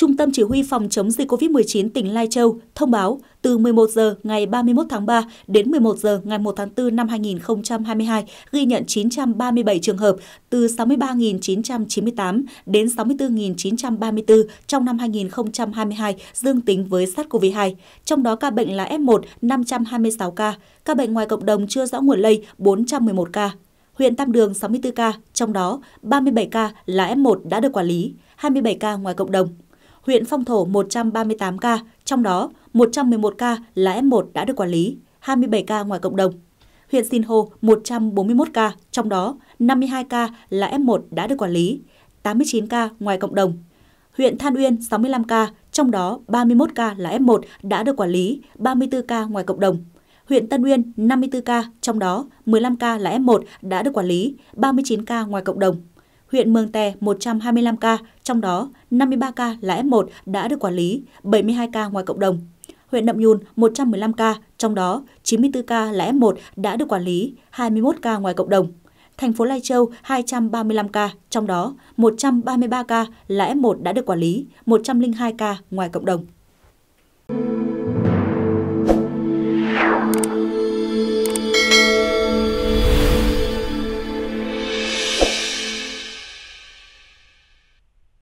Trung tâm Chỉ huy Phòng chống dịch COVID-19 tỉnh Lai Châu thông báo từ 11 giờ ngày 31 tháng 3 đến 11 giờ ngày 1 tháng 4 năm 2022 ghi nhận 937 trường hợp từ 63.998 đến 64.934 trong năm 2022 dương tính với SARS-CoV-2. Trong đó ca bệnh là F1 526 ca, ca bệnh ngoài cộng đồng chưa rõ nguồn lây 411 ca, huyện Tam Đường 64 ca, trong đó 37 ca là F1 đã được quản lý, 27 ca ngoài cộng đồng huyện Phong Thổ 138 ca, trong đó 111 ca là F1 đã được quản lý, 27 ca ngoài cộng đồng. Huyện Sinh Hồ 141 ca, trong đó 52 ca là F1 đã được quản lý, 89 ca ngoài cộng đồng. Huyện Than Uyên 65 ca, trong đó 31 ca là F1 đã được quản lý, 34 ca ngoài cộng đồng. Huyện Tân Uyên 54 ca, trong đó 15 ca là F1 đã được quản lý, 39 ca ngoài cộng đồng huyện Mường Tè 125 ca, trong đó 53 ca là F1 đã được quản lý, 72 ca ngoài cộng đồng. Huyện Nậm Nhùn 115 ca, trong đó 94 ca là F1 đã được quản lý, 21 ca ngoài cộng đồng. Thành phố Lai Châu 235 ca, trong đó 133 ca là F1 đã được quản lý, 102 ca ngoài cộng đồng.